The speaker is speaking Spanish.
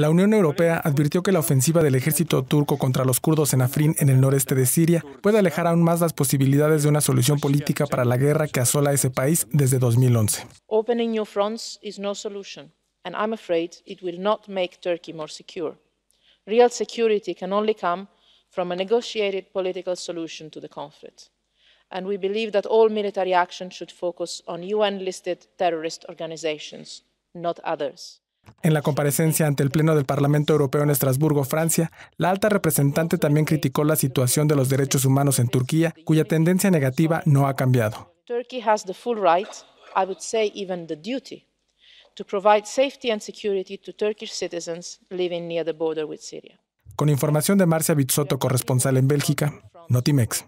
La Unión Europea advirtió que la ofensiva del ejército turco contra los kurdos en Afrin, en el noreste de Siria, puede alejar aún más las posibilidades de una solución política para la guerra que asola ese país desde 2011. Opening no solution, and I'm afraid it will not make Turkey more secure. Real security can only come from a negotiated political solution to the conflict. And we believe that all military action should focus on UN listed terrorist organizations, not others. En la comparecencia ante el Pleno del Parlamento Europeo en Estrasburgo, Francia, la alta representante también criticó la situación de los derechos humanos en Turquía, cuya tendencia negativa no ha cambiado. Con información de Marcia Bizzotto, corresponsal en Bélgica, Notimex.